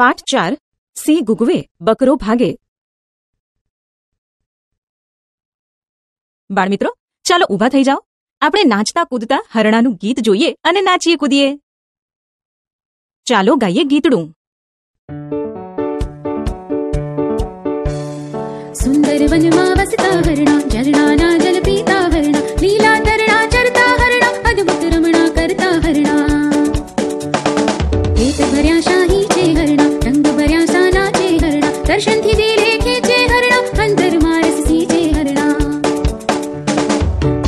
પાઠ ચાર સી ગુગવે બકરો ભાગે બાળમિત્રો ચાલો ઊભા થઈ જાઓ આપણે નાચતા કૂદતા હરણાનું ગીત જોઈએ અને નાચીએ કૂદીએ ચાલો ગાઈએ ગીતડું સુંદર વનમાં વસતા હરણા ઝરણાના दर्शन थी दिले खींचे हरणा अंतर मारस सींचे हरणा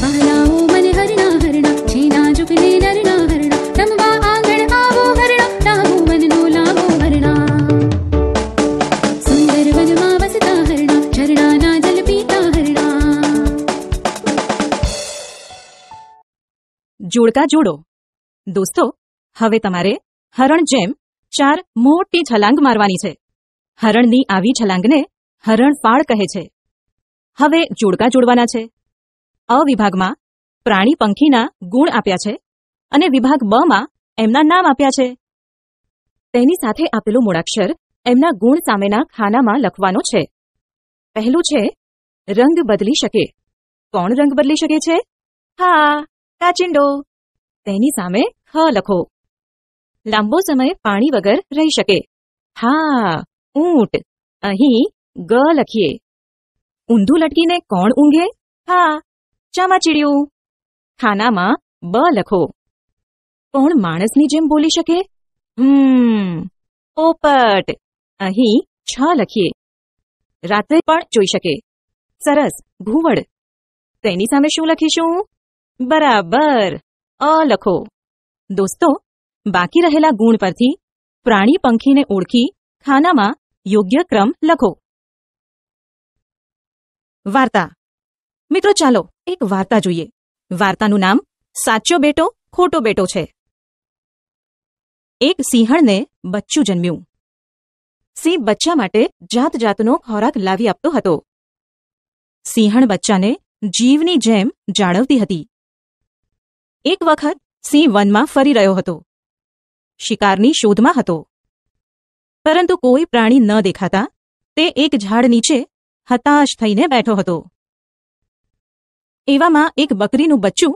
बहलाओ मन हरणा हरणा छीना झुकने नरणा हरणा आंगण आवो हरणा मन नो लावो हरणा सुंदर वन मा वसता हरणा झरणा ना जल पीता हरणा હરણની આવી છલાંગને હરણફાળ કહે છે હવે જોડકા જોડવાના છે અવિભાગમાં વિભાગમાં પ્રાણી પંખીના ગુણ આપ્યા છે અને વિભાગ બ માં એમના નામ આપ્યા છે તેની સાથે આપેલું મૂળાક્ષર એમના ગુણ સામેના ખાનામાં લખવાનો છે પહેલું છે રંગ બદલી શકે કોણ રંગ બદલી શકે છે હા કાચિંડો તેની સામે હ લખો લાંબો સમય પાણી વગર રહી શકે હા ऊट अही ग लखीए ऊंधू लटकी ने कोण ऊंघे हा चमा खाना मा ब लखो कोण मणसनी जेम बोली शके हम्म पोपट अही छ लखीए रात्र जी शके सरस घूवड़ी शू लखीशु बराबर अ लखो दोस्तों बाकी रहेला गुण पर थी प्राणी पंखी ने ओखी खाना मा યોગ્ય ક્રમ લખો વાર્તા મિત્રો ચાલો એક વાર્તા જોઈએ વાર્તાનું નામ સાચો બેટો ખોટો બેટો છે એક સિંહણને બચ્ચું જન્મ્યું સિંહ બચ્ચા માટે જાત જાતનો ખોરાક લાવી આપતો હતો સિંહણ બચ્ચાને જીવની જેમ જાળવતી હતી એક વખત સિંહ વનમાં ફરી રહ્યો હતો શિકારની શોધમાં હતો પરંતુ કોઈ પ્રાણી ન દેખાતા તે એક ઝાડ નીચે હતાશ થઈને બેઠો હતો એવામાં એક બકરીનું બચ્ચું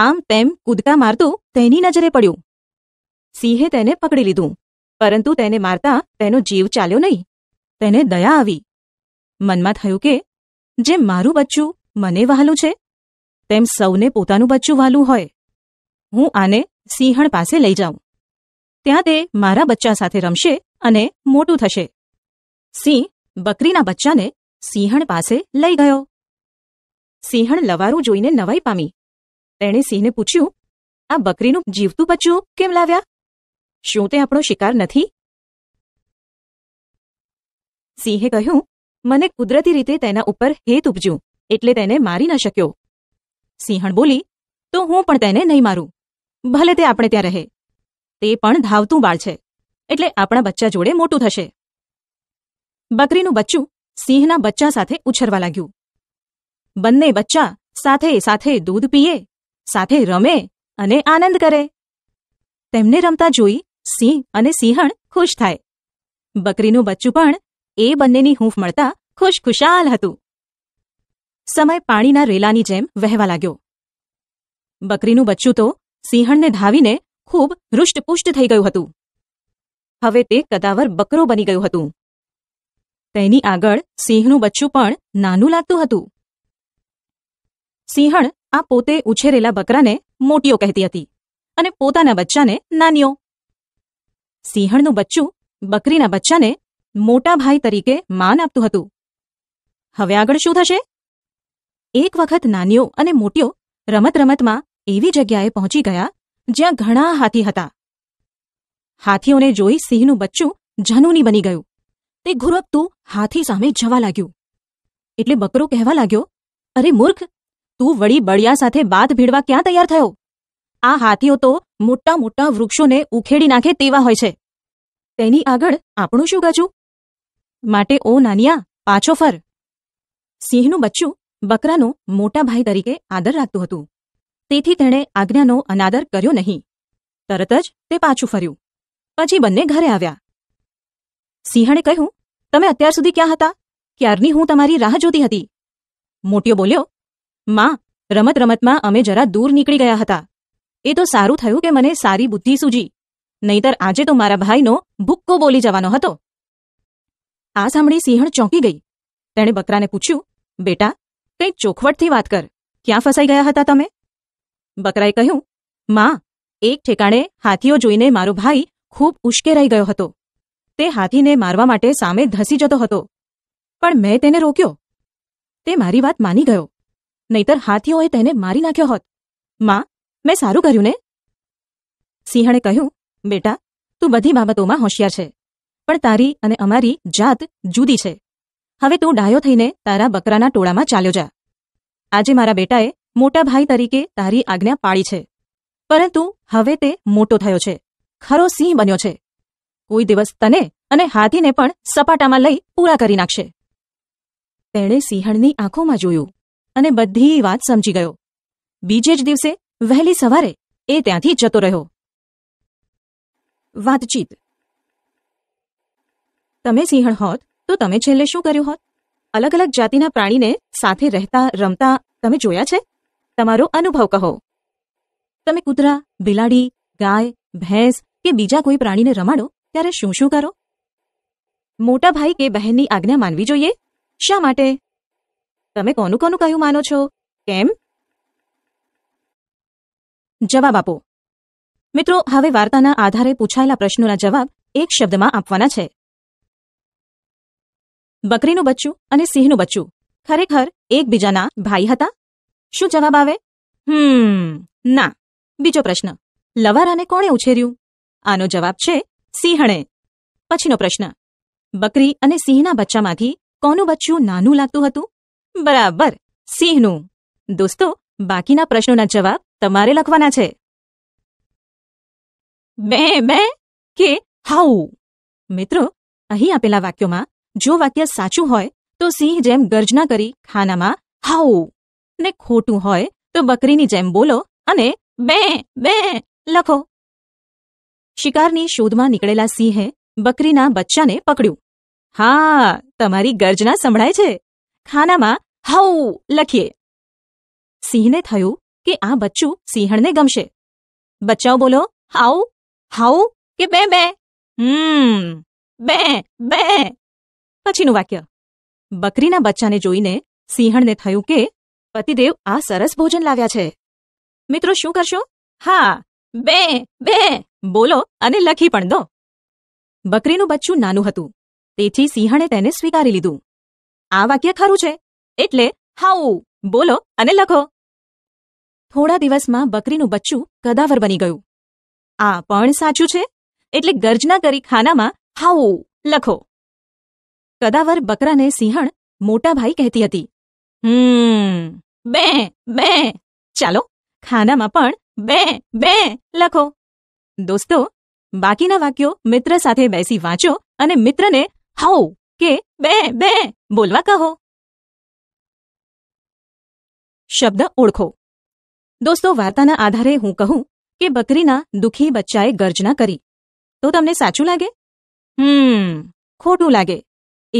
આમ તેમ કૂદકા મારતું તેની નજરે પડ્યું સિંહે તેને પકડી લીધું પરંતુ તેને મારતા તેનો જીવ ચાલ્યો નહીં તેને દયા આવી મનમાં થયું કે જેમ મારું બચ્ચું મને વહાલું છે તેમ સૌને પોતાનું બચ્ચું વહાલું હોય હું આને સિંહણ પાસે લઈ જાઉં ત્યાં તે મારા બચ્ચા સાથે રમશે અને મોટું થશે સિંહ બકરીના બચ્ચાને સિંહણ પાસે લઈ ગયો સિંહણ લવારું જોઈને નવાઈ પામી તેણે સિંહને પૂછ્યું આ બકરીનું જીવતું બચ્ચું કેમ લાવ્યા શું તે આપણો શિકાર નથી સિંહે કહ્યું મને કુદરતી રીતે તેના ઉપર હેત ઉપજ્યું એટલે તેને મારી ન શક્યો સિંહણ બોલી તો હું પણ તેને નહીં મારું ભલે તે આપણે ત્યાં રહે તે પણ ધાવતું બાળ છે એટલે આપણા બચ્ચા જોડે મોટું થશે બકરીનું બચ્ચું સિંહના બચ્ચા સાથે ઉછરવા લાગ્યું બંને બચ્ચા સાથે સાથે દૂધ પીએ સાથે રમે અને આનંદ કરે તેમને રમતા જોઈ સિંહ અને સિંહણ ખુશ થાય બકરીનું બચ્ચું પણ એ બંનેની હૂંફ મળતા ખુશખુશાલ હતું સમય પાણીના રેલાની જેમ વહેવા લાગ્યો બકરીનું બચ્ચું તો સિંહણને ધાવીને ખૂબ હૃષ્ટપુષ્ટ થઈ ગયું હતું હવે તે કદાવર બકરો બની ગયું હતું તેની આગળ સિંહનું બચ્ચું પણ નાનું લાગતું હતું સિંહણ આ પોતે ઉછેરેલા બકરાને મોટીઓ કહેતી હતી અને પોતાના બચ્ચાને નાનીઓ સિંહણનું બચ્ચું બકરીના બચ્ચાને મોટા ભાઈ તરીકે માન આપતું હતું હવે આગળ શું થશે એક વખત નાનીઓ અને મોટીઓ રમત રમતમાં એવી જગ્યાએ પહોંચી ગયા જ્યાં ઘણા હાથી હતા હાથીઓને જોઈ સિંહનું બચ્ચું ઝનૂની બની ગયું તે ઘુરપતું હાથી સામે જવા લાગ્યું એટલે બકરો કહેવા લાગ્યો અરે મૂર્ખ તું વળી બળિયા સાથે બાદ ભીડવા ક્યાં તૈયાર થયો આ હાથીઓ તો મોટા મોટા વૃક્ષોને ઉખેડી નાખે તેવા હોય છે તેની આગળ આપણું શું ગાજું માટે ઓ નાનિયા પાછો ફર સિંહનું બચ્ચું બકરાનો મોટા ભાઈ તરીકે આદર રાખતું હતું તેથી તેણે આજ્ઞાનો અનાદર કર્યો નહીં તરત જ તે પાછું ફર્યું પછી બંને ઘરે આવ્યા સિંહણે કહ્યું તમે અત્યાર સુધી ક્યાં હતા ક્યારની હું તમારી રાહ જોતી હતી મોટિયો બોલ્યો માં રમત રમતમાં અમે જરા દૂર નીકળી ગયા હતા એ તો સારું થયું કે મને સારી બુદ્ધિ સૂજી નહીતર આજે તો મારા ભાઈનો ભૂક્કો બોલી જવાનો હતો આ સાંભળી સિંહણ ચોંકી ગઈ તેણે બકરાને પૂછ્યું બેટા કંઈ ચોખવટથી વાત કર ક્યાં ફસાઈ ગયા હતા તમે બકરાએ કહ્યું માં એક ઠેકાણે હાથીઓ જોઈને મારો ભાઈ ખૂબ ઉશ્કેરાઈ ગયો હતો તે હાથીને મારવા માટે સામે ધસી જતો હતો પણ મેં તેને રોક્યો તે મારી વાત માની ગયો નહીતર હાથીઓએ તેને મારી નાખ્યો હોત માં મેં સારું કર્યું ને સિંહણે કહ્યું બેટા તું બધી બાબતોમાં હોશિયાર છે પણ તારી અને અમારી જાત જુદી છે હવે તું ડાયો થઈને તારા બકરાના ટોળામાં ચાલ્યો જા આજે મારા બેટાએ મોટા ભાઈ તરીકે તારી આજ્ઞા પાળી છે પરંતુ હવે તે મોટો થયો છે ખરો સિંહ બન્યો છે કોઈ દિવસ તને અને હાથીને પણ સપાટામાં લઈ પૂરા કરી નાખશે તેણે સિંહણની આંખોમાં જોયું અને બધી વાત સમજી ગયો બીજે જ દિવસે વહેલી સવારે એ ત્યાંથી જતો રહ્યો વાતચીત તમે સિંહણ હોત તો તમે છેલ્લે શું કર્યું હોત અલગ અલગ જાતિના પ્રાણીને સાથે રહેતા રમતા તમે જોયા છે તમારો અનુભવ કહો તમે કૂતરા બિલાડી ગાય ભેંસ કે બીજા કોઈ પ્રાણીને રમાડો ત્યારે શું શું કરો મોટા ભાઈ કે બહેનની આજ્ઞા માનવી જોઈએ શા માટે તમે કોનું કોનું કહ્યું માનો છો કેમ જવાબ આપો મિત્રો હવે વાર્તાના આધારે પૂછાયેલા પ્રશ્નોના જવાબ એક શબ્દમાં આપવાના છે બકરીનું બચ્ચું અને સિંહનું બચ્ચું ખરેખર એકબીજાના ભાઈ હતા શું જવાબ આવે હમ ના બીજો પ્રશ્ન લવારાને કોણે ઉછેર્યું આનો જવાબ છે સિંહણે પછીનો પ્રશ્ન બકરી અને સિંહના બચ્ચામાંથી કોનું બચ્ચું નાનું લાગતું હતું બરાબર સિંહનું દોસ્તો બાકીના પ્રશ્નોના જવાબ તમારે લખવાના છે બે બે કે હાઉ મિત્રો અહીં આપેલા વાક્યોમાં જો વાક્ય સાચું હોય તો સિંહ જેમ ગર્જના કરી ખાનામાં હાઉ ને ખોટું હોય તો બકરીની જેમ બોલો અને બે બે લખો શિકારની શોધમાં નીકળેલા સિંહે બકરીના બચ્ચાને પકડ્યું હા તમારી ગર્જના સંભળાય છે ખાનામાં હાઉ લખીએ સિંહને થયું કે આ બચ્ચું સિંહણને ગમશે બચ્ચાઓ બોલો હાઉ હાઉ કે બે બે હમ બે બે પછીનું વાક્ય બકરીના બચ્ચાને જોઈને સિંહણને થયું કે પતિદેવ આ સરસ ભોજન લાવ્યા છે મિત્રો શું કરશો હા બે બે બોલો અને લખી પણ દો બકરીનું બચ્ચું નાનું હતું તેથી સિંહણે તેને સ્વીકારી લીધું આ વાક્ય ખરું છે એટલે હાઉ બોલો અને લખો થોડા દિવસમાં બકરીનું બચ્ચું કદાવર બની ગયું આ પણ સાચું છે એટલે ગર્જના કરી ખાનામાં હાઉ લખો કદાવર બકરાને સિંહણ મોટા ભાઈ કહેતી હતી હમ બે બે ચાલો ખાનામાં પણ બે બે લખો દોસ્તો બાકીના વાક્યો મિત્ર સાથે બેસી વાંચો અને મિત્રને હાઉ કે બે બે બોલવા કહો શબ્દ ઓળખો દોસ્તો વાર્તાના આધારે હું કહું કે બકરીના દુઃખી બચ્ચાએ ગર્જના કરી તો તમને સાચું લાગે હમ ખોટું લાગે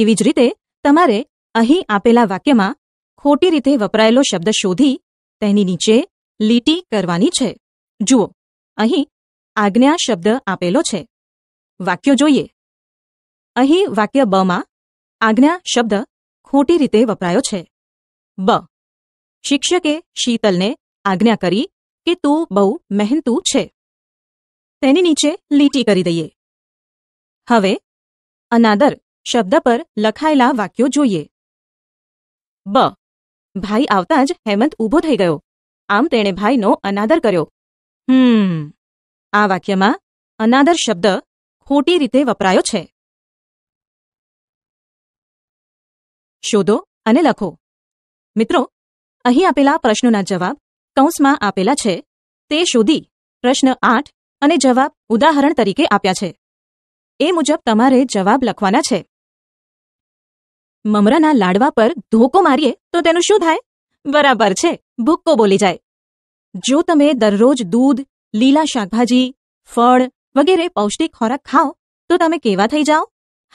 એવી જ રીતે તમારે અહીં આપેલા વાક્યમાં ખોટી રીતે વપરાયેલો શબ્દ શોધી તેની નીચે લીટી કરવાની છે જુઓ અહીં આજ્ઞા શબ્દ આપેલો છે વાક્યો જોઈએ અહીં વાક્ય બ માં આજ્ઞા શબ્દ ખોટી રીતે વપરાયો છે બ શિક્ષકે શીતલને આજ્ઞા કરી કે તું બહુ મહેનતું છે તેની નીચે લીટી કરી દઈએ હવે અનાદર શબ્દ પર લખાયેલા વાક્યો જોઈએ બ ભાઈ આવતા જ હેમંત ઊભો થઈ ગયો આમ તેણે ભાઈનો અનાદર કર્યો હમ આ વાક્યમાં અનાદર શબ્દ ખોટી રીતે વપરાયો છે શોધો અને લખો મિત્રો અહીં આપેલા પ્રશ્નોના જવાબ કૌંસમાં આપેલા છે તે શોધી પ્રશ્ન આઠ અને જવાબ ઉદાહરણ તરીકે આપ્યા છે એ મુજબ તમારે જવાબ લખવાના છે મમરાના લાડવા પર ધોકો મારીએ તો તેનું શું થાય બરાબર છે ભૂક્કો બોલી જાય જો તમે દરરોજ દૂધ લીલા શાકભાજી ફળ વગેરે પૌષ્ટિક ખોરાક ખાઓ તો તમે કેવા થઈ જાઓ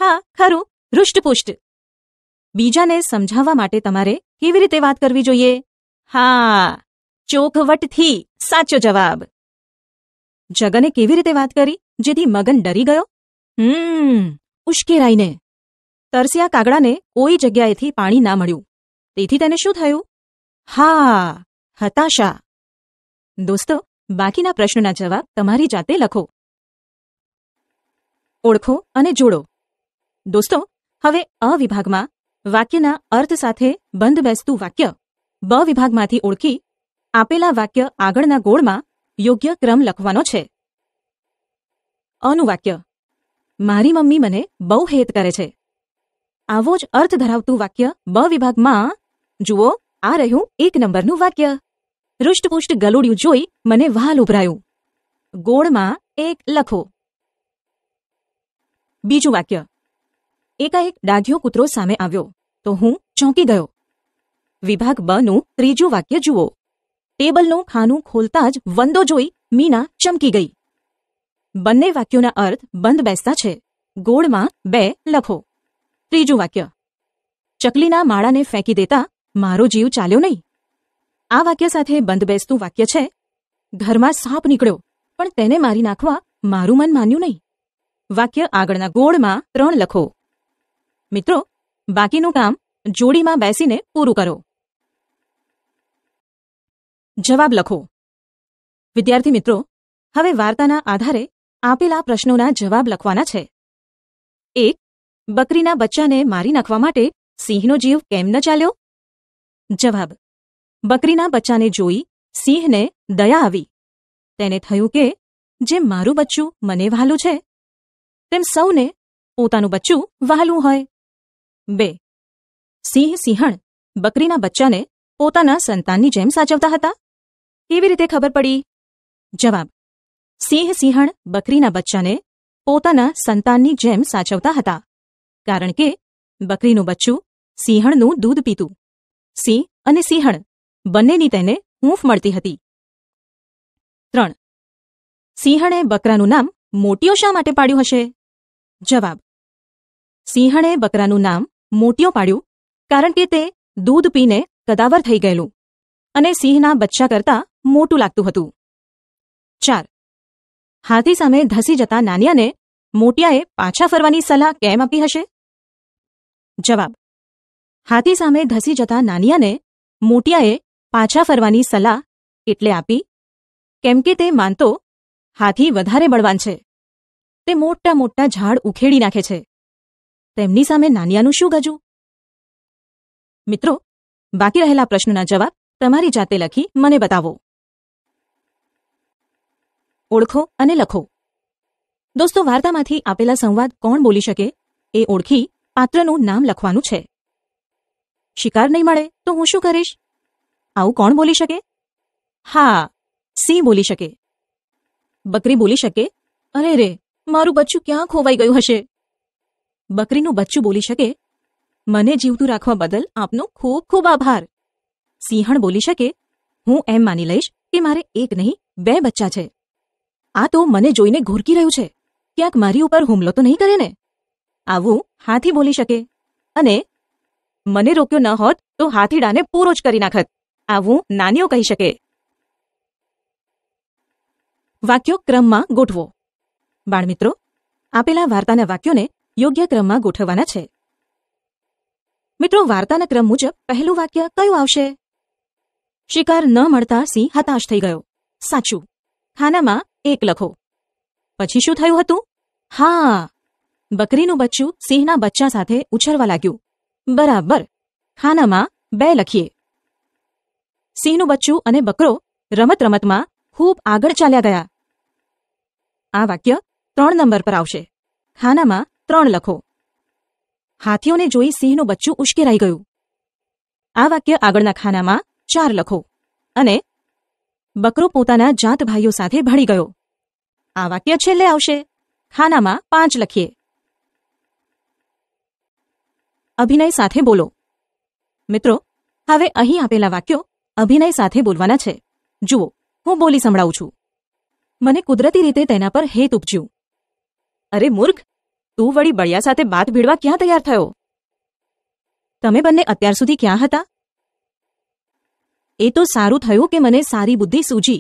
હા ખરું હૃષ્ટપુષ્ટ બીજાને સમજાવવા માટે તમારે કેવી રીતે વાત કરવી જોઈએ હા ચોખવટથી સાચો જવાબ જગને કેવી રીતે વાત કરી જેથી મગન ડરી ગયો હમ ઉશ્કેરાઈને તરસ્યા કાગડાને કોઈ જગ્યાએથી પાણી ના મળ્યું તેથી તેને શું થયું હા હતાશા દોસ્તો બાકીના પ્રશ્નોના જવાબ તમારી જાતે લખો ઓળખો અને જોડો દોસ્તો હવે અ વિભાગમાં વાક્યના અર્થ સાથે બંધ બેસતું વાક્ય બ વિભાગમાંથી ઓળખી આપેલા વાક્ય આગળના ગોળમાં યોગ્ય ક્રમ લખવાનો છે અનું વાક્ય મારી મમ્મી મને બહુ હેત કરે છે આવો જ અર્થ ધરાવતું વાક્ય બ વિભાગમાં જુઓ આ રહ્યું એક નંબરનું વાક્ય હૃષ્ટપુષ્ટ ગલુડિયું જોઈ મને વહાલ ઉભરાયું ગોળમાં એક લખો બીજું વાક્ય એકાએક ડાઘિયો કૂતરો સામે આવ્યો તો હું ચોંકી ગયો વિભાગ બ નું ત્રીજું વાક્ય જુઓ ટેબલનું ખાનું ખોલતા જ વંદો જોઈ મીના ચમકી ગઈ બંને વાક્યોના અર્થ બંધ બેસતા છે ગોળમાં બે લખો ત્રીજું વાક્ય ચકલીના માળાને ફેંકી દેતા મારો જીવ ચાલ્યો નહીં આ વાક્ય સાથે બંધબેસતું વાક્ય છે ઘરમાં સાપ નીકળ્યો પણ તેને મારી નાખવા મારું મન માન્યું નહીં વાક્ય આગળના ગોળમાં ત્રણ લખો મિત્રો બાકીનું કામ જોડીમાં બેસીને પૂરું કરો જવાબ લખો વિદ્યાર્થી મિત્રો હવે વાર્તાના આધારે આપેલા પ્રશ્નોના જવાબ લખવાના છે એક બકરીના બચ્ચાને મારી નાખવા માટે સિંહનો જીવ કેમ ન ચાલ્યો જવાબ બકરીના બચ્ચાને જોઈ સિંહને દયા આવી તેને થયું કે જેમ મારું બચ્ચું મને વહાલું છે તેમ સૌને પોતાનું બચ્ચું વહાલું હોય બે સિંહ સિંહણ બકરીના બચ્ચાને પોતાના સંતાનની જેમ સાચવતા હતા કેવી રીતે ખબર પડી જવાબ સિંહ સિંહણ બકરીના બચ્ચાને પોતાના સંતાનની જેમ સાચવતા હતા કારણ કે બકરીનું બચ્ચું સિંહણનું દૂધ પીતું સિંહ અને સિંહણ બંનેની તેને હૂંફ મળતી હતી ત્રણ સિંહણે બકરાનું નામ મોટિયો શા માટે પાડ્યું હશે જવાબ સિંહણે બકરાનું નામ મોટિયો પાડ્યું કારણ કે તે દૂધ પીને કદાવર થઈ ગયેલું અને સિંહના બચ્ચા કરતાં મોટું લાગતું હતું ચાર હાથી સામે ધસી જતા નાનિયાને મોટિયાએ પાછા ફરવાની સલાહ કેમ આપી હશે જવાબ હાથી સામે ધસી જતા નાનિયાને મોટિયાએ પાછા ફરવાની સલાહ એટલે આપી કેમ કે તે માનતો હાથી વધારે બળવાન છે તે મોટા મોટા ઝાડ ઉખેડી નાખે છે તેમની સામે નાનિયાનું શું ગજું મિત્રો બાકી રહેલા પ્રશ્નોના જવાબ તમારી જાતે લખી મને બતાવો ઓળખો અને લખો દોસ્તો વાર્તામાંથી આપેલા સંવાદ કોણ બોલી શકે એ ઓળખી પાત્રનું નામ લખવાનું છે શિકાર નહીં મળે તો હું શું કરીશ આવું કોણ બોલી શકે હા સિંહ બોલી શકે બકરી બોલી શકે અરે રે મારું બચ્ચું ક્યાં ખોવાઈ ગયું હશે બકરીનું બચ્ચું બોલી શકે મને જીવતું રાખવા બદલ આપનો ખૂબ ખૂબ આભાર સિંહણ બોલી શકે હું એમ માની લઈશ કે મારે એક નહીં બે બચ્ચા છે આ તો મને જોઈને ઘોરકી રહ્યું છે ક્યાંક મારી ઉપર હુમલો તો નહીં કરે ને આવું હાથી બોલી શકે અને મને રોક્યો ન હોત તો હાથીડાને પૂરો જ કરી નાખત આવું નાનીઓ કહી શકે વાક્યો ક્રમમાં ગોઠવો બાળમિત્રો આપેલા વાર્તાના વાક્યોને યોગ્ય ક્રમમાં ગોઠવવાના છે મિત્રો વાર્તાના ક્રમ મુજબ પહેલું વાક્ય કયું આવશે શિકાર ન મળતા સિંહ હતાશ થઈ ગયો સાચું ખાનામાં એક લખો પછી શું થયું હતું હા બકરીનું બચ્ચું સિંહના બચ્ચા સાથે ઉછરવા લાગ્યું બરાબર ખાનામાં બે લખીએ સિંહનું બચ્ચું અને બકરો રમત રમતમાં ખૂબ આગળ ચાલ્યા ગયા આ વાક્ય ત્રણ નંબર પર આવશે ખાનામાં ત્રણ લખો હાથીઓને જોઈ સિંહનું બચ્ચું ઉશ્કેરાઈ ગયું આ વાક્ય આગળના ખાનામાં ચાર લખો અને બકરો પોતાના જાત ભાઈઓ સાથે ભળી ગયો આ વાક્ય છેલ્લે આવશે ખાનામાં પાંચ લખીએ અભિનય સાથે બોલો મિત્રો હવે અહીં આપેલા વાક્યો અભિનય સાથે બોલવાના છે જુઓ હું બોલી સંભળાવું છું મને કુદરતી રીતે તેના પર હેત ઉપજ્યું અરે મૂર્ખ તું વળી બળિયા સાથે બાત ભીડવા ક્યાં તૈયાર થયો તમે બંને અત્યાર સુધી ક્યાં હતા એ તો સારું થયું કે મને સારી બુદ્ધિ સૂજી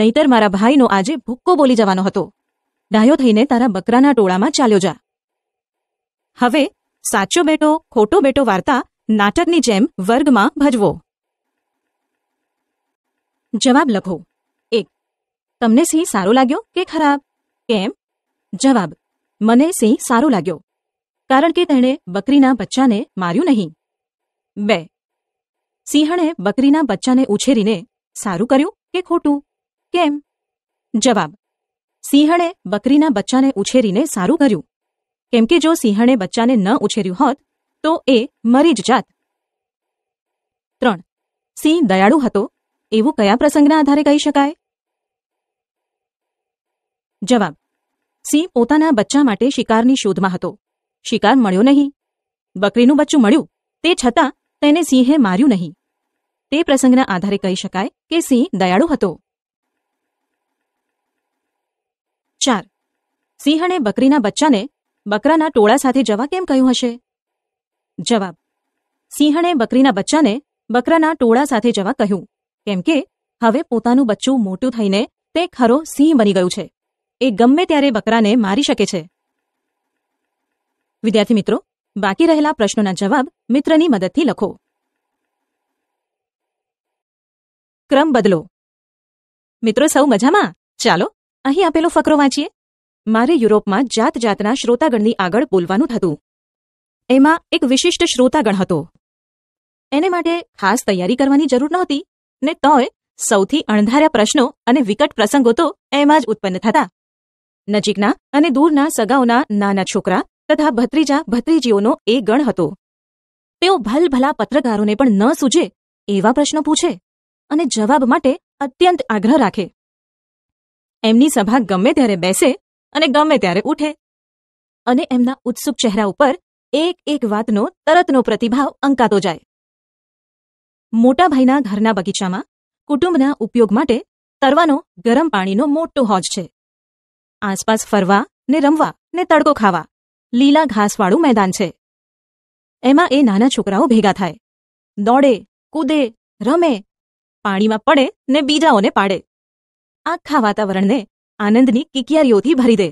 નહીતર મારા ભાઈનો આજે ભૂક્કો બોલી જવાનો હતો ડાયો થઈને તારા બકરાના ટોળામાં ચાલ્યો જા હવે સાચો બેટો ખોટો બેટો વાર્તા નાટકની જેમ વર્ગમાં ભજવો જવાબ લખો એક તમને સિંહ સારો લાગ્યો કે ખરાબ કેમ જવાબ મને સિંહ સારો લાગ્યો કારણ કે તેણે બકરીના બચ્ચાને માર્યું નહીં બે સિંહણે બકરીના બચ્ચાને ઉછેરીને સારું કર્યું કે ખોટું કેમ જવાબ સિંહણે બકરીના બચ્ચાને ઉછેરીને સારું કર્યું કેમ કે જો સિંહણે બચ્ચાને ન ઉછેર્યું હોત તો એ મરી જ જાત ત્રણ સિંહ દયાળુ હતો એવું કયા પ્રસંગના આધારે કહી શકાય જવાબ સિંહ પોતાના બચ્ચા માટે શિકારની શોધમાં હતો શિકાર મળ્યો નહીં બકરીનું બચ્ચું મળ્યું તે છતાં તેને સિંહે માર્યું નહીં તે પ્રસંગના આધારે કહી શકાય કે સિંહ દયાળુ હતો ચાર સિંહણે બકરીના બચ્ચાને બકરાના ટોળા સાથે જવા કેમ કહ્યું હશે જવાબ સિંહણે બકરીના બચ્ચાને બકરાના ટોળા સાથે જવા કહ્યું કેમ કે હવે પોતાનું બચ્ચું મોટું થઈને તે ખરો સિંહ બની ગયું છે એ ગમે ત્યારે બકરાને મારી શકે છે વિદ્યાર્થી મિત્રો બાકી રહેલા પ્રશ્નોના જવાબ મિત્રની મદદથી લખો ક્રમ બદલો મિત્રો સૌ મજામાં ચાલો અહીં આપેલો ફકરો વાંચીએ મારે યુરોપમાં જાત જાતના શ્રોતાગણની આગળ બોલવાનું થતું એમાં એક વિશિષ્ટ શ્રોતાગણ હતો એને માટે ખાસ તૈયારી કરવાની જરૂર નહોતી ને તોય સૌથી અણધાર્યા પ્રશ્નો અને વિકટ પ્રસંગો તો એમાં જ ઉત્પન્ન થતા નજીકના અને દૂરના સગાઓના નાના છોકરા તથા ભત્રીજા ભત્રીજીઓનો એ ગણ હતો તેઓ ભલભલા પત્રકારોને પણ ન સૂજે એવા પ્રશ્નો પૂછે અને જવાબ માટે અત્યંત આગ્રહ રાખે એમની સભા ગમે ત્યારે બેસે અને ગમે ત્યારે ઉઠે અને એમના ઉત્સુક ચહેરા ઉપર એક એક વાતનો તરતનો પ્રતિભાવ અંકાતો જાય મોટાભાઈના ઘરના બગીચામાં કુટુંબના ઉપયોગ માટે તરવાનો ગરમ પાણીનો મોટો હોજ છે આસપાસ ફરવા ને રમવા ને તડકો ખાવા લીલા ઘાસવાળું મેદાન છે એમાં એ નાના છોકરાઓ ભેગા થાય દોડે કૂદે રમે પાણીમાં પડે ને બીજાઓને પાડે આખા વાતાવરણને આનંદની કિકિયારીઓથી ભરી દે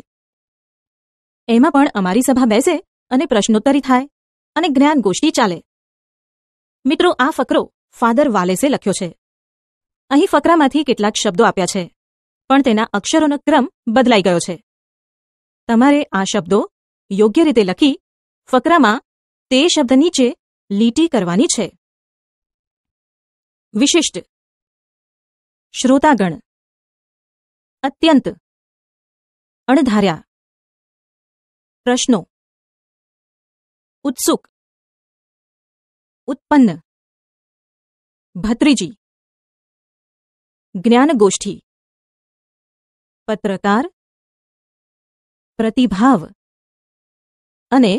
એમાં પણ અમારી સભા બેસે અને પ્રશ્નોત્તરી થાય અને જ્ઞાનગોષ્ઠી ચાલે મિત્રો આ ફકરો ફાધર વાલેસે લખ્યો છે અહીં ફકરામાંથી કેટલાક શબ્દો આપ્યા છે પણ તેના અક્ષરોનો ક્રમ બદલાઈ ગયો છે તમારે આ શબ્દો યોગ્ય રીતે લખી ફકરામાં તે શબ્દ નીચે લીટી કરવાની છે વિશિષ્ટ શ્રોતાગણ અત્યંત અણધાર્યા પ્રશ્નો ઉત્સુક ઉત્પન્ન ભત્રીજી જ્ઞાનગોષ્ઠી પત્રકાર પ્રતિભાવ અને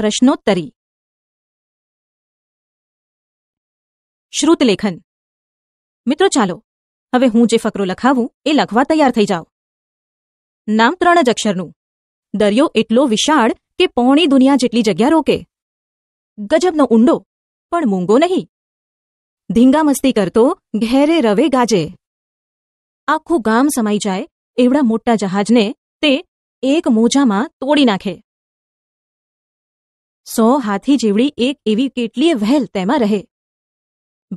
પ્રશ્નોત્તરી શ્રુતલેખન મિત્રો ચાલો હવે હું જે ફકરો લખાવું એ લખવા તૈયાર થઈ જાઓ નામ ત્રણ જ અક્ષરનું દરિયો એટલો વિશાળ કે પોણી દુનિયા જેટલી જગ્યા રોકે ગજબનો ઊંડો પણ મૂંગો નહીં ધીંગામસ્તી કરતો ઘેરે રવે ગાજે આખું ગામ સમાઈ જાય એવડા મોટા જહાજને તે એક મોજામાં તોડી નાખે સો હાથી જેવડી એક એવી કેટલીય વહેલ તેમાં રહે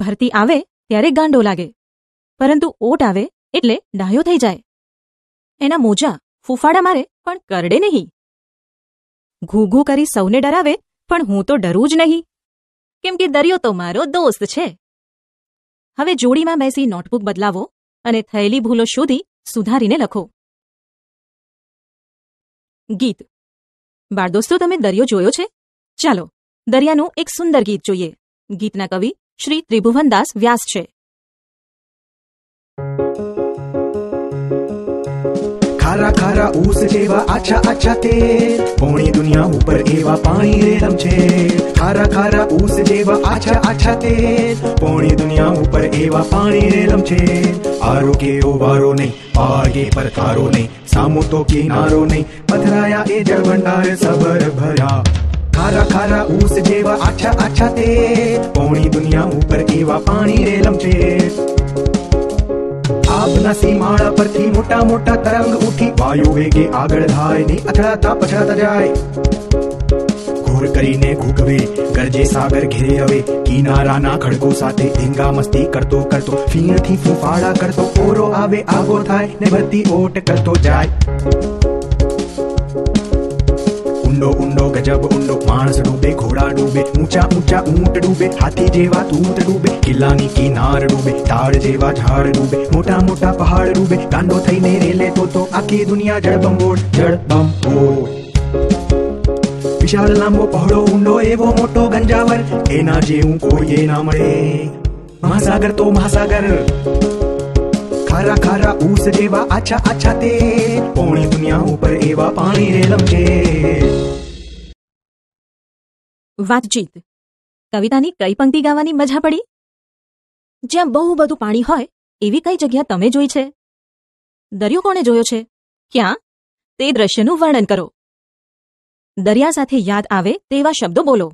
ભરતી આવે ત્યારે ગાંડો લાગે પરંતુ ઓટ આવે એટલે ડાયો થઈ જાય એના મોજા ફૂફાડા મારે પણ કરડે નહીં ઘૂઘૂ કરી સૌને ડરાવે પણ હું તો ડરું જ નહીં કેમ કે દરિયો તો મારો દોસ્ત છે હવે જોડીમાં બેસી નોટબુક બદલાવો અને થયેલી ભૂલો શોધી સુધારીને લખો ગીત બાળદોસ્તો તમે દરિયો જોયો છે ચાલો દરિયાનું એક સુંદર ગીત જોઈએ ગીતના કવિ શ્રી ત્રિભુવનદાસ વ્યાસ છે ખારા ખારા ઊસ જેવા આછા આછા તેર પોણી દુનિયા ઉપર એવા પાણી રેલમ છે ખારા ખારા ઊસ જેવા આછા આછા તેર પોણી દુનિયા ઉપર એવા પાણી રેલમ છે આરો ઓવારો નહીં પાગે પર કારો નહીં સામો તો કિનારો નહીં પથરાયા એ જળભંડાર સબર ભર્યા ખારા ખારા ઉસ જેવા આછા આછા તે પોણી દુનિયા ઉપર એવા પાણી રેલમ છે આપના સીમાડા પરથી મોટા મોટા તરંગ ઉઠી વાયુ વેગે આગળ થાય ને અથડાતા પછડાતા જાય ઘોર કરીને ઘૂકવે ગરજે સાગર ઘેરે હવે કિનારાના ખડકો સાથે ધીંગા મસ્તી કરતો કરતો ફીણથી ફૂફાડા કરતો કોરો આવે આગો થાય ને બધી ઓટ કરતો જાય ઊંડો ઊંડો ગજબ ઊંડો માણસ ડૂબે ઘોડા ડૂબે ઊંચા ઊંચા ઊંટ ડૂબે હાથી જેવા તૂત ડૂબે કિલ્લાની કિનાર ડૂબે તાળ જેવા ઝાડ ડૂબે મોટા મોટા પહાડ ડૂબે ગાંડો થઈને રેલે તો તો આખી દુનિયા જળબંબોળ જળબંબોળ વિશાળ લાંબો પહોળો ઊંડો એવો મોટો ગંજાવર એના જેવું કોઈએ ના મળે મહાસાગર તો મહાસાગર ખારા ખારા ઊસ જેવા આછા આછા તે પોણી દુનિયા ઉપર એવા પાણી રેલમ છે વાતચીત કવિતાની કઈ પંક્તિ ગાવાની મજા પડી જ્યાં બહુ બધું પાણી હોય એવી કઈ જગ્યા તમે જોઈ છે દરિયો કોણે જોયો છે ક્યાં તે દ્રશ્યનું વર્ણન કરો દરિયા સાથે યાદ આવે તેવા શબ્દો બોલો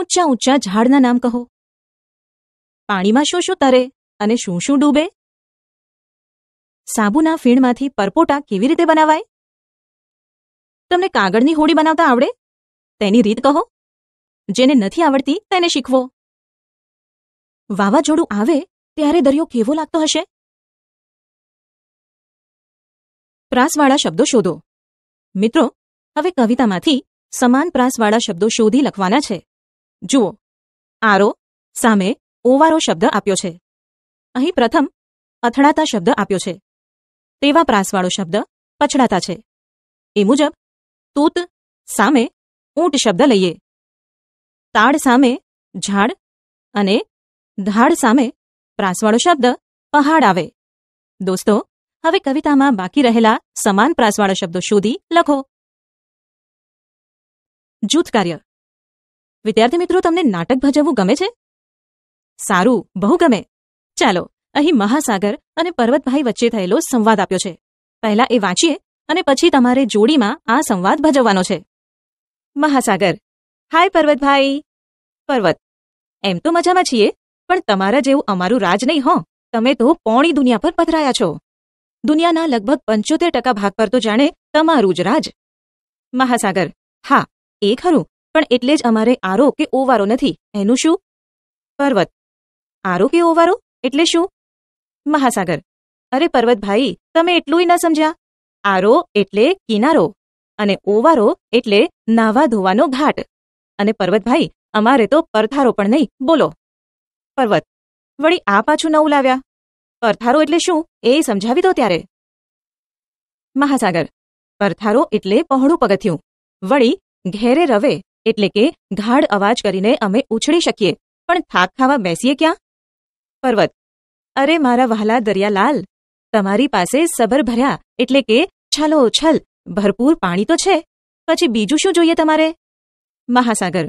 ઊંચા ઊંચા ઝાડના નામ કહો પાણીમાં શું શું તરે અને શું શું ડૂબે સાબુના ફીણમાંથી પરપોટા કેવી રીતે બનાવાય તમને કાગળની હોડી બનાવતા આવડે તેની રીત કહો જેને નથી આવડતી તેને શીખવો વાવાઝોડું આવે ત્યારે દરિયો કેવો લાગતો હશે પ્રાસવાળા શબ્દો શોધો મિત્રો હવે કવિતામાંથી સમાન પ્રાસવાળા શબ્દો શોધી લખવાના છે જુઓ આરો સામે ઓવારો શબ્દ આપ્યો છે અહીં પ્રથમ અથડાતા શબ્દ આપ્યો છે તેવા પ્રાસવાળો શબ્દ પછડાતા છે એ મુજબ તૂત સામે ઊંટ શબ્દ લઈએ તાડ સામે ઝાડ અને ધાડ સામે પ્રાસવાળો શબ્દ પહાડ આવે દોસ્તો હવે કવિતામાં બાકી રહેલા સમાન પ્રાસવાળા શબ્દો શોધી લખો જૂથ કાર્ય વિદ્યાર્થી મિત્રો તમને નાટક ભજવવું ગમે છે સારું બહુ ગમે ચાલો અહીં મહાસાગર અને પર્વતભાઈ વચ્ચે થયેલો સંવાદ આપ્યો છે પહેલા એ વાંચીએ અને પછી તમારે જોડીમાં આ સંવાદ ભજવવાનો છે મહાસાગર હાય પર્વતભાઈ પર્વત એમ તો મજામાં છીએ પણ તમારા જેવું અમારું રાજ નહીં હો તમે તો પોણી દુનિયા પર પથરાયા છો દુનિયાના લગભગ પંચોતેર ટકા ભાગ પર તો જાણે તમારું જ રાજ મહાસાગર હા એ ખરું પણ એટલે જ અમારે આરો કે ઓવારો નથી એનું શું પર્વત આરો કે ઓવારો એટલે શું મહાસાગર અરે પર્વતભાઈ તમે એટલુંય ન સમજ્યા આરો એટલે કિનારો અને ઓવારો એટલે નાવા ધોવાનો ઘાટ અને પર્વતભાઈ અમારે તો પરથારો પણ નહીં બોલો પર્વત વળી આ પાછું નવું લાવ્યા પરથારો એટલે શું એ સમજાવી દો ત્યારે મહાસાગર પરથારો એટલે પહોળું પગથિયું વળી ઘેરે રવે એટલે કે ગાઢ અવાજ કરીને અમે ઉછળી શકીએ પણ થાક ખાવા બેસીએ ક્યાં પર્વત અરે મારા વહાલા દરિયાલાલ તમારી પાસે સબર ભર્યા એટલે કે છલો છલ ભરપૂર પાણી તો છે પછી બીજું શું જોઈએ તમારે મહાસાગર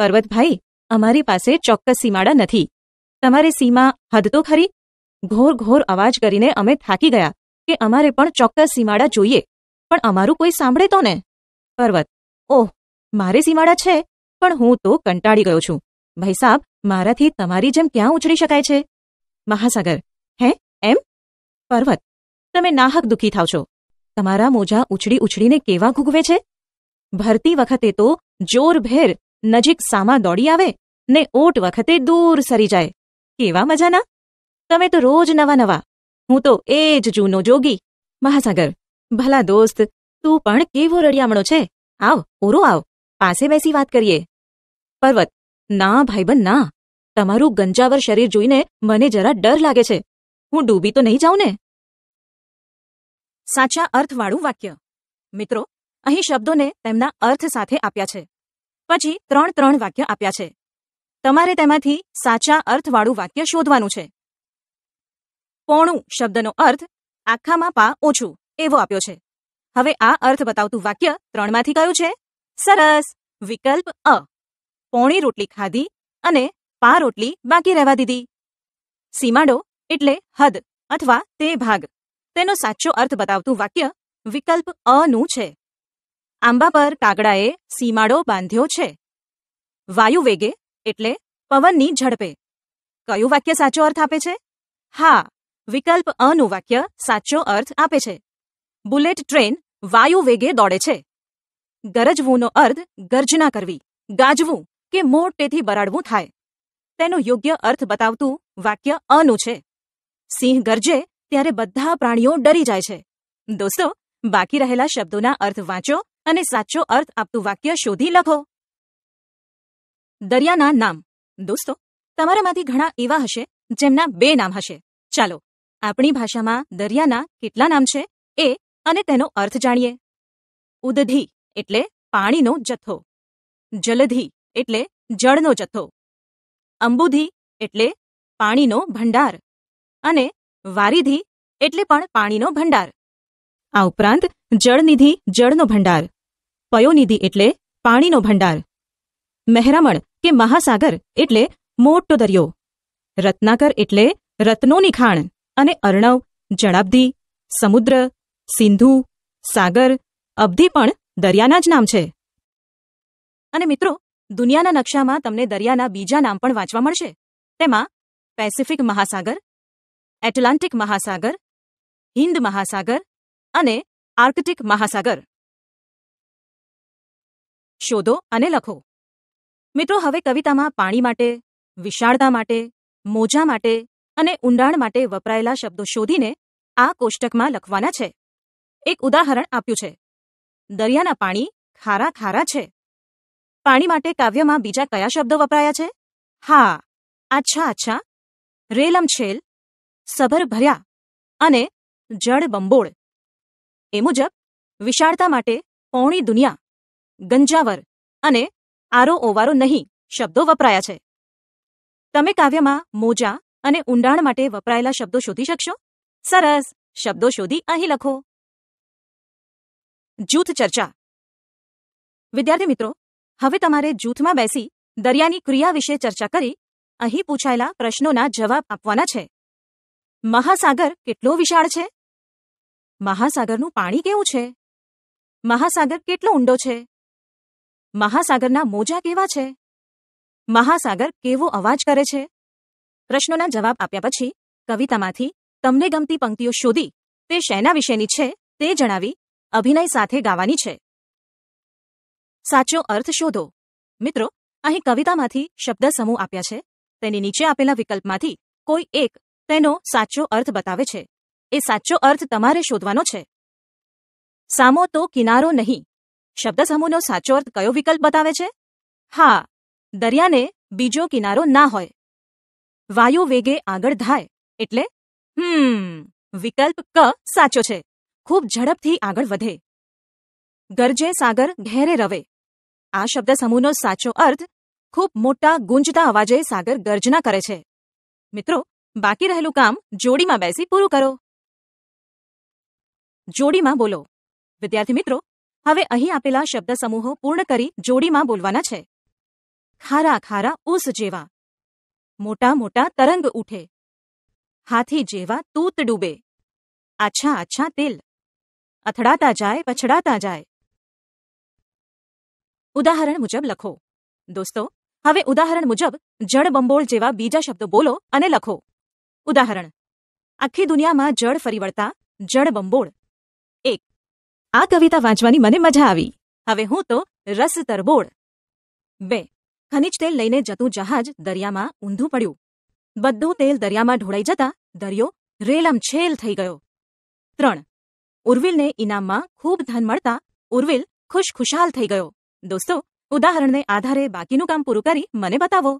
પર્વતભાઈ અમારી પાસે ચોક્કસ સીમાડા નથી તમારી સીમા હદ તો ખરી ઘોર ઘોર અવાજ કરીને અમે થાકી ગયા કે અમારે પણ ચોક્કસ સીમાડા જોઈએ પણ અમારું કોઈ સાંભળે તો ને પર્વત ઓહ મારે સીમાડા છે પણ હું તો કંટાળી ગયો છું ભાઈ સાહેબ મારાથી તમારી જેમ ક્યાં ઉછળી શકાય છે મહાસાગર હે એમ પર્વત તમે નાહક દુઃખી થાવ છો તમારા મોજા ઉછળી ઉછળીને કેવા ઘૂગવે છે ભરતી વખતે તો જોરભેર નજીક સામા દોડી આવે ને ઓટ વખતે દૂર સરી જાય કેવા મજાના તમે તો રોજ નવા નવા હું તો એ જ જૂનો જોગી મહાસાગર ભલા દોસ્ત તું પણ કેવો રડિયામણો છે આવ ઓરો આવ પાસે બેસી વાત કરીએ પર્વત ના ભાઈબંધ ના તમારું ગંજાવર શરીર જોઈને મને જરા ડર લાગે છે હું ડૂબી તો નહીં જાઉં ને સાચા અર્થવાળું વાક્ય મિત્રો અહીં શબ્દોને તેમના અર્થ સાથે આપ્યા છે પછી ત્રણ ત્રણ વાક્ય આપ્યા છે તમારે તેમાંથી સાચા અર્થવાળું વાક્ય શોધવાનું છે પોણું શબ્દનો અર્થ આખામાં પા ઓછું એવો આપ્યો છે હવે આ અર્થ બતાવતું વાક્ય ત્રણમાંથી કયું છે સરસ વિકલ્પ અ પોણી રોટલી ખાધી અને પા રોટલી બાકી રહેવા દીધી સીમાડો એટલે હદ અથવા તે ભાગ તેનો સાચો અર્થ બતાવતું વાક્ય વિકલ્પ અનું છે આંબા પર કાગડાએ સીમાડો બાંધ્યો છે વાયુ વેગે એટલે પવનની ઝડપે કયું વાક્ય સાચો અર્થ આપે છે હા વિકલ્પ અનું વાક્ય સાચો અર્થ આપે છે બુલેટ ટ્રેન વાયુ વેગે દોડે છે ગરજવુંનો અર્થ ગર્જના કરવી ગાજવું કે મોટેથી બરાડવું થાય તેનો યોગ્ય અર્થ બતાવતું વાક્ય અનું છે સિંહ ગરજે ત્યારે બધા પ્રાણીઓ ડરી જાય છે દોસ્તો બાકી રહેલા શબ્દોના અર્થ વાંચો અને સાચો અર્થ આપતું વાક્ય શોધી લખો દરિયાના નામ દોસ્તો તમારામાંથી ઘણા એવા હશે જેમના બે નામ હશે ચાલો આપણી ભાષામાં દરિયાના કેટલા નામ છે એ અને તેનો અર્થ જાણીએ ઉદધિ એટલે પાણીનો જથ્થો જલધિ એટલે જળનો જથ્થો અંબુધિ એટલે પાણીનો ભંડાર અને વારિધિ એટલે પણ પાણીનો ભંડાર આ ઉપરાંત જળનિધિ જળનો ભંડાર પયોનિધિ એટલે પાણીનો ભંડાર મહેરામણ કે મહાસાગર એટલે મોટો દરિયો રત્નાકર એટલે રત્નોની ખાણ અને અર્ણવ જળાબ્ધિ સમુદ્ર સિંધુ સાગર અબધિ પણ દરિયાના જ નામ છે અને મિત્રો દુનિયાના નકશામાં તમને દરિયાના બીજા નામ પણ વાંચવા મળશે તેમાં પેસિફિક મહાસાગર એટલાન્ટિક મહાસાગર હિન્દ મહાસાગર અને આર્કટિક મહાસાગર શોધો અને લખો મિત્રો હવે કવિતામાં પાણી માટે વિશાળતા માટે મોજા માટે અને ઊંડાણ માટે વપરાયેલા શબ્દો શોધીને આ કોષ્ટકમાં લખવાના છે એક ઉદાહરણ આપ્યું છે દરિયાના પાણી ખારા ખારા છે પાણી માટે કાવ્યમાં બીજા કયા શબ્દો વપરાયા છે હા અચ્છા આછા રેલમછેલ સભર ભર્યા અને જળ બંબોળ એ મુજબ વિશાળતા માટે પૌણી દુનિયા ગંજાવર અને આરો ઓવારો નહીં શબ્દો વપરાયા છે તમે કાવ્યમાં મોજા અને ઊંડાણ માટે વપરાયેલા શબ્દો શોધી શકશો સરસ શબ્દો શોધી અહીં લખો જૂથ ચર્ચા વિદ્યાર્થી મિત્રો હવે તમારે જૂથમાં બેસી દરિયાની ક્રિયા વિશે ચર્ચા કરી અહીં પૂછાયેલા પ્રશ્નોના જવાબ આપવાના છે મહાસાગર કેટલો વિશાળ છે મહાસાગરનું પાણી કેવું છે મહાસાગર કેટલો ઊંડો છે મહાસાગરના મોજા કેવા છે મહાસાગર કેવો અવાજ કરે છે પ્રશ્નોના જવાબ આપ્યા પછી કવિતામાંથી તમને ગમતી પંક્તિઓ શોધી તે શેના વિશેની છે તે જણાવી અભિનય સાથે ગાવાની છે સાચો અર્થ શોધો મિત્રો અહીં કવિતામાંથી શબ્દ સમૂહ આપ્યા છે તેની નીચે આપેલા વિકલ્પમાંથી કોઈ એક તેનો સાચો અર્થ બતાવે છે એ સાચો અર્થ તમારે શોધવાનો છે સામો તો કિનારો નહીં શબ્દ સમૂહનો સાચો અર્થ કયો વિકલ્પ બતાવે છે હા દરિયાને બીજો કિનારો ના હોય વાયુ વેગે આગળ ધાય એટલે હમ વિકલ્પ ક સાચો છે ખૂબ ઝડપથી આગળ વધે ગરજે સાગર ઘેરે રવે આ શબ્દ સમૂહનો સાચો અર્થ ખૂબ મોટા ગુંજતા અવાજે સાગર ગર્જના કરે છે મિત્રો બાકી રહેલું કામ જોડીમાં બેસી પૂરું કરો જોડીમાં બોલો વિદ્યાર્થી મિત્રો હવે અહીં આપેલા શબ્દ સમૂહો પૂર્ણ કરી જોડીમાં બોલવાના છે ખારા ખારા ઊસ જેવા મોટા મોટા તરંગ ઉઠે હાથી જેવા તૂત ડૂબે આછા આછા તિલ અથડાતા જાય પછડાતા જાય ઉદાહરણ મુજબ લખો દોસ્તો હવે ઉદાહરણ મુજબ જળબંબોળ જેવા બીજા શબ્દો બોલો અને લખો ઉદાહરણ આખી દુનિયામાં જળ ફરી વળતા જળબંબોળ એક આ કવિતા વાંચવાની મને મજા આવી હવે હું તો રસ તરબોળ બે ખનિજ તેલ લઈને જતું જહાજ દરિયામાં ઊંધું પડ્યું બધું તેલ દરિયામાં ઢોળાઈ જતા દરિયો રેલમ છેલ થઈ ગયો ત્રણ ઉર્વિલને ઇનામમાં ખૂબ ધન મળતા ઉર્વિલ ખુશખુશાલ થઈ ગયો દોસ્તો ઉદાહરણને આધારે બાકીનું કામ પૂરું કરી મને બતાવો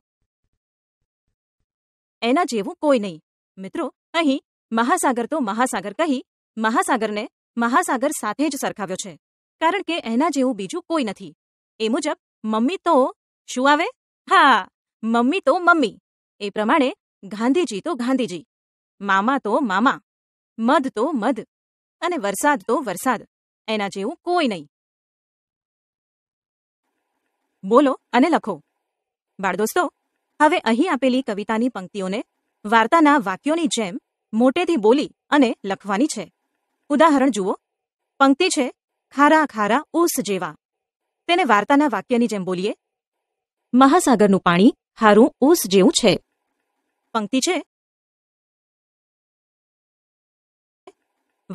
એના જેવું કોઈ નહીં મિત્રો અહીં મહાસાગર તો મહાસાગર કહી મહાસાગરને મહાસાગર સાથે જ સરખાવ્યો છે કારણ કે એના જેવું બીજું કોઈ નથી એ મુજબ મમ્મી તો શું આવે હા મમ્મી તો મમ્મી એ પ્રમાણે ગાંધીજી તો ગાંધીજી મામા તો મામા મધ તો મધ અને વરસાદ તો વરસાદ એના જેવું કોઈ નહીં બોલો અને લખો બાળદોસ્તો હવે અહીં આપેલી કવિતાની પંક્તિઓને વાર્તાના વાક્યોની જેમ મોટેથી બોલી અને લખવાની છે ઉદાહરણ જુઓ પંક્તિ છે ખારા ખારા ઊસ જેવા તેને વાર્તાના વાક્યની જેમ બોલીએ મહાસાગરનું પાણી હારું ઊસ જેવું છે પંક્તિ છે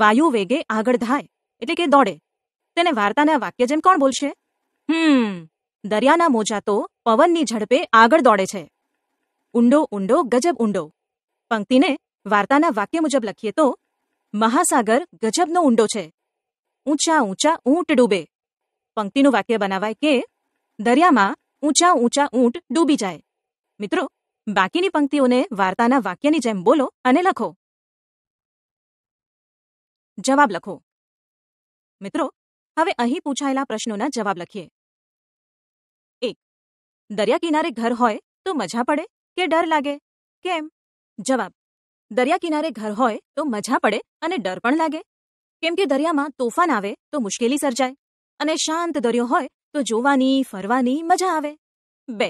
વાયુ વેગે આગળ ધાય એટલે કે દોડે તેને વાર્તાના વાક્ય જેમ કોણ બોલશે હમ દરિયાના મોજા તો પવનની ઝડપે આગળ દોડે છે ઊંડો ઊંડો ગજબ ઊંડો પંક્તિને વાર્તાના વાક્ય મુજબ લખીએ તો મહાસાગર ગજબનો ઊંડો છે ઊંચા ઊંચા ઊંટ ડૂબે પંક્તિનું વાક્ય બનાવાય કે દરિયામાં ઊંચા ઊંચા ઊંટ ડૂબી જાય મિત્રો બાકીની પંક્તિઓને વાર્તાના વાક્યની જેમ બોલો અને લખો જવાબ લખો મિત્રો હવે અહીં પૂછાયેલા પ્રશ્નોના જવાબ લખીએ દરિયા કિનારે ઘર હોય તો મજા પડે કે ડર લાગે કેમ જવાબ દરિયા કિનારે ઘર હોય તો મજા પડે અને ડર પણ લાગે કેમ કે દરિયામાં તોફાન આવે તો મુશ્કેલી સર્જાય અને શાંત દરિયો હોય તો જોવાની ફરવાની મજા આવે બે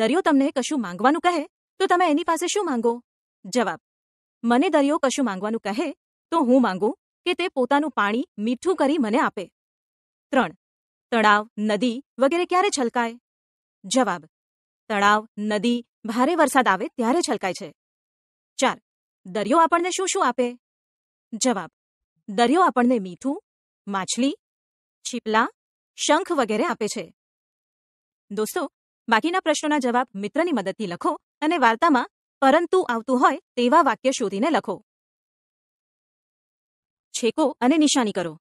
દરિયો તમને કશું માંગવાનું કહે તો તમે એની પાસે શું માંગો જવાબ મને દરિયો કશું માંગવાનું કહે તો હું માંગુ કે તે પોતાનું પાણી મીઠું કરી મને આપે ત્રણ તળાવ નદી વગેરે ક્યારે છલકાય જવાબ તળાવ નદી ભારે વરસાદ આવે ત્યારે છલકાય છે ચાર દરિયો આપણને શું શું આપે જવાબ દરિયો આપણને મીઠું માછલી છીપલા શંખ વગેરે આપે છે દોસ્તો બાકીના પ્રશ્નોના જવાબ મિત્રની મદદથી લખો અને વાર્તામાં પરંતુ આવતું હોય તેવા વાક્ય શોધીને લખો છેકો અને નિશાની કરો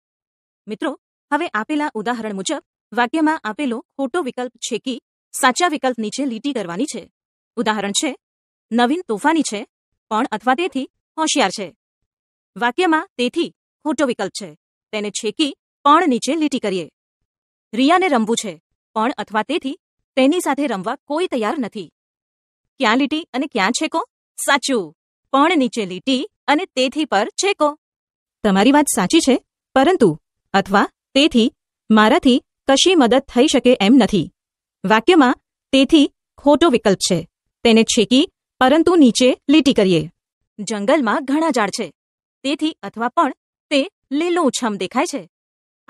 મિત્રો હવે આપેલા ઉદાહરણ મુજબ વાક્યમાં આપેલો ખોટો વિકલ્પ છેકી સાચા વિકલ્પ નીચે લીટી કરવાની છે ઉદાહરણ છે નવીન તોફાની છે પણ અથવા તેથી હોશિયાર છે વાક્યમાં તેથી ખોટો વિકલ્પ છે તેને છેકી પણ નીચે લીટી કરીએ રિયાને રમવું છે પણ અથવા તેથી તેની સાથે રમવા કોઈ તૈયાર નથી ક્યાં લીટી અને ક્યાં છેકો સાચું પણ નીચે લીટી અને તેથી પર છેકો તમારી વાત સાચી છે પરંતુ અથવા તેથી મારાથી કશી મદદ થઈ શકે એમ નથી વાક્યમાં તેથી ખોટો વિકલ્પ છે તેને છેકી પરંતુ નીચે લીટી કરીએ જંગલમાં ઘણા ઝાડ છે તેથી અથવા પણ તે લીલું ઉછમ દેખાય છે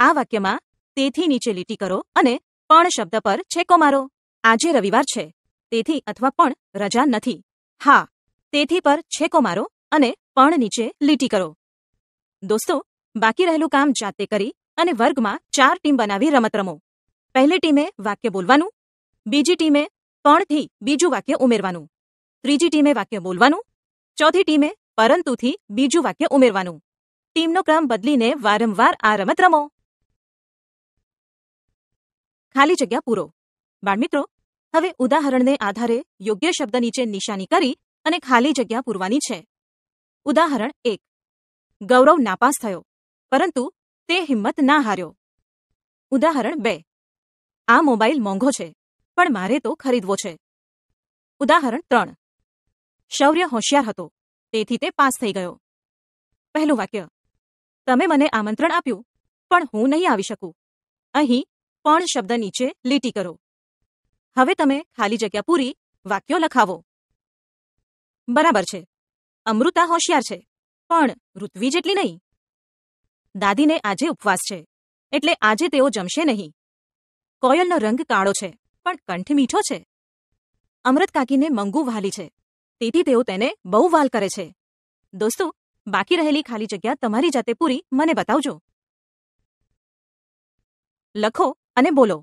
આ વાક્યમાં તેથી નીચે લીટી કરો અને પણ શબ્દ પર છેકો મારો આજે રવિવાર છે તેથી અથવા પણ રજા નથી હા તેથી પર છેકો મારો અને પણ નીચે લીટી કરો દોસ્તો બાકી રહેલું કામ જાતે કરી અને વર્ગમાં ચાર ટીમ બનાવી રમત રમો પહેલી ટીમે વાક્ય બોલવાનું બીજી ટીમે પણથી બીજું વાક્ય ઉમેરવાનું ત્રીજી ટીમે વાક્ય બોલવાનું ચોથી ટીમે પરંતુથી બીજું વાક્ય ઉમેરવાનું ટીમનો ક્રમ બદલીને વારંવાર આ રમત રમો ખાલી જગ્યા પૂરો બાળમિત્રો હવે ઉદાહરણને આધારે યોગ્ય શબ્દ નીચે નિશાની કરી અને ખાલી જગ્યા પૂરવાની છે ઉદાહરણ એક ગૌરવ નાપાસ થયો પરંતુ તે હિંમત ના હાર્યો ઉદાહરણ બે આ મોબાઈલ મોંઘો છે પણ મારે તો ખરીદવો છે ઉદાહરણ ત્રણ શૌર્ય હોશિયાર હતો તેથી તે પાસ થઈ ગયો પહેલું વાક્ય તમે મને આમંત્રણ આપ્યું પણ હું નહીં આવી શકું અહીં પણ શબ્દ નીચે લીટી કરો હવે તમે ખાલી જગ્યા પૂરી વાક્યો લખાવો બરાબર છે અમૃતા હોશિયાર છે પણ ઋત્વી જેટલી નહીં દાદીને આજે ઉપવાસ છે એટલે આજે તેઓ જમશે નહીં કોયલનો રંગ કાળો છે પણ કંઠ મીઠો છે અમૃત કાકીને મંગુ વહાલી છે તેથી તેઓ તેને બહુ વાલ કરે છે દોસ્તો બાકી રહેલી ખાલી જગ્યા તમારી જાતે પૂરી મને બતાવજો લખો અને બોલો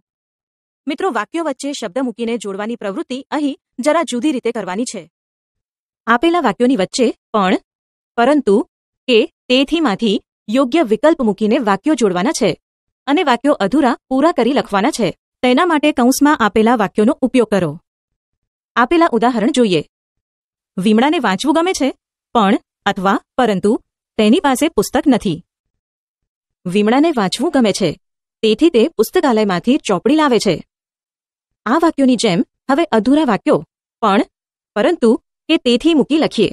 મિત્રો વાક્યો વચ્ચે શબ્દ મૂકીને જોડવાની પ્રવૃત્તિ અહીં જરા જુદી રીતે કરવાની છે આપેલા વાક્યોની વચ્ચે પણ પરંતુ કે તેથીમાંથી યોગ્ય વિકલ્પ મૂકીને વાક્યો જોડવાના છે અને વાક્યો અધૂરા પૂરા કરી લખવાના છે તેના માટે કૌંસમાં આપેલા વાક્યોનો ઉપયોગ કરો આપેલા ઉદાહરણ જોઈએ વીમળાને વાંચવું ગમે છે પણ અથવા પરંતુ તેની પાસે પુસ્તક નથી વીમળાને વાંચવું ગમે છે તેથી તે પુસ્તકાલયમાંથી ચોપડી લાવે છે આ વાક્યોની જેમ હવે અધૂરા વાક્યો પણ પરંતુ કે તેથી મૂકી લખીએ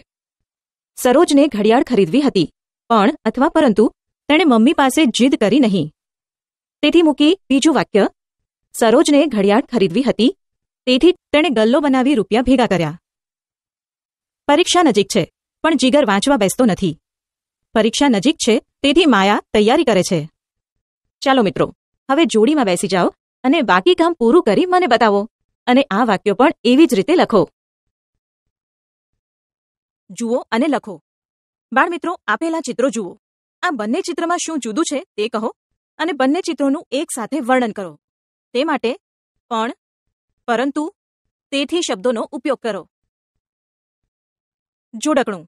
સરોજને ઘડિયાળ ખરીદવી હતી પણ અથવા પરંતુ તેણે મમ્મી પાસે જીદ કરી નહીં તેથી મૂકી બીજું વાક્ય સરોજને ઘડિયાળ ખરીદવી હતી તેથી તેણે ગલ્લો બનાવી રૂપિયા ભેગા કર્યા પરીક્ષા નજીક છે પણ જીગર વાંચવા બેસતો નથી પરીક્ષા નજીક છે તેથી માયા તૈયારી કરે છે ચાલો મિત્રો હવે જોડીમાં બેસી જાઓ અને બાકી કામ પૂરું કરી મને બતાવો અને આ વાક્યો પણ એવી જ રીતે લખો જુઓ અને લખો બાળમિત્રો આપેલા ચિત્રો જુઓ આ બંને ચિત્રમાં શું જુદું છે તે કહો અને બંને ચિત્રોનું એક સાથે વર્ણન કરો તે માટે પણ પરંતુ તેથી શબ્દોનો ઉપયોગ કરો જોડકણું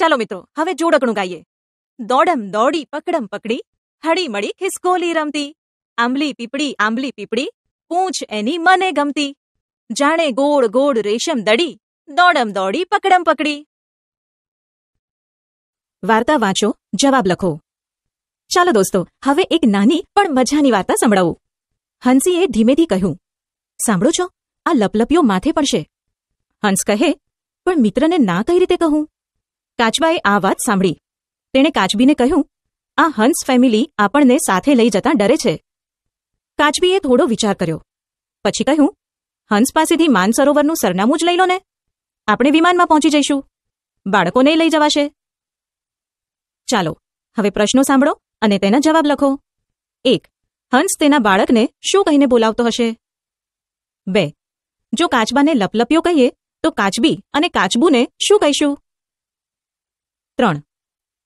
ચાલો મિત્રો હવે જોડકણું ગાઈએ દોડમ દોડી પકડમ પકડી હળી મળી ખિસકોલી રમતી આંબલી પીપડી આંબલી પીપડી પૂંછ એની મને ગમતી જાણે ગોળ ગોળ રેશમ દડી દોડમ દોડી પકડમ પકડી વાર્તા વાંચો જવાબ લખો ચાલો દોસ્તો હવે એક નાની પણ મજાની વાર્તા સંભળાવું હંસીએ ધીમેથી કહ્યું સાંભળો છો આ લપલપીઓ માથે પડશે હંસ કહે પણ મિત્રને ના કઈ રીતે કહું કાચબાએ આ વાત સાંભળી તેણે કાચબીને કહ્યું આ હંસ ફેમિલી આપણને સાથે લઈ જતાં ડરે છે કાચબીએ થોડો વિચાર કર્યો પછી કહ્યું હંસ પાસેથી માનસરોવરનું સરનામું જ લઈ લો ને આપણે વિમાનમાં પહોંચી જઈશું બાળકોને લઈ જવાશે ચાલો હવે પ્રશ્નો સાંભળો અને તેના જવાબ લખો એક હંસ તેના બાળકને શું કહીને બોલાવતો હશે બે જો કાચબાને લપલપ્યો કહીએ તો કાચબી અને કાચબુને શું કહીશું ત્રણ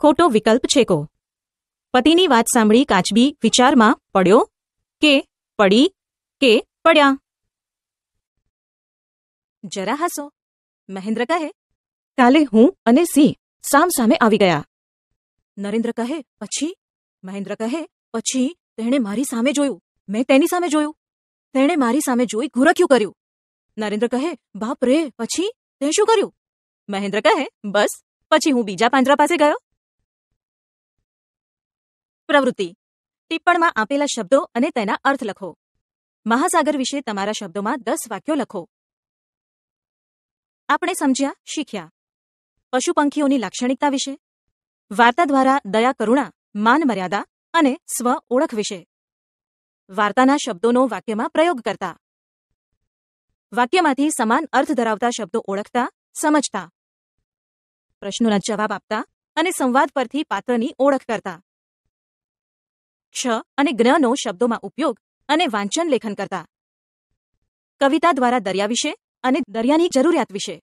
ખોટો વિકલ્પ છેકો પતિની વાત સાંભળી કાચબી વિચારમાં પડ્યો કે પડી કે પડ્યા જરા હાસો મહેન્દ્ર કહે કાલે હું અને સિંહ સામ સામે આવી ગયા નરેન્દ્ર કહે પછી મહેન્દ્ર કહે પછી તેણે મારી સામે જોયું મેં તેની સામે જોયું તેણે મારી સામે જોઈ ઘુરખ્યું કર્યું નરેન્દ્ર કહે બાપ રે પછી તે શું કર્યું મહેન્દ્ર કહે બસ પછી હું બીજા પાંજરા પાસે ગયો પ્રવૃત્તિ ટિપ્પણમાં આપેલા શબ્દો અને તેના અર્થ લખો મહાસાગર વિશે તમારા શબ્દોમાં દસ વાક્યો લખો આપણે સમજ્યા શીખ્યા પશુ પંખીઓની લાક્ષણિકતા વિશે વાર્તા દ્વારા દયા કરુણા માન મર્યાદા અને સ્વ ઓળખ વિશે વાર્તાના શબ્દોનો વાક્યમાં પ્રયોગ કરતા વાક્યમાંથી સમાન અર્થ ધરાવતા શબ્દો ઓળખતા સમજતા પ્રશ્નોના જવાબ આપતા અને સંવાદ પરથી પાત્રની ઓળખ કરતા ક્ષ અને જ્ઞનો શબ્દોમાં ઉપયોગ અને વાંચન લેખન કરતા કવિતા દ્વારા દરિયા વિશે અને દરિયાની જરૂરિયાત વિશે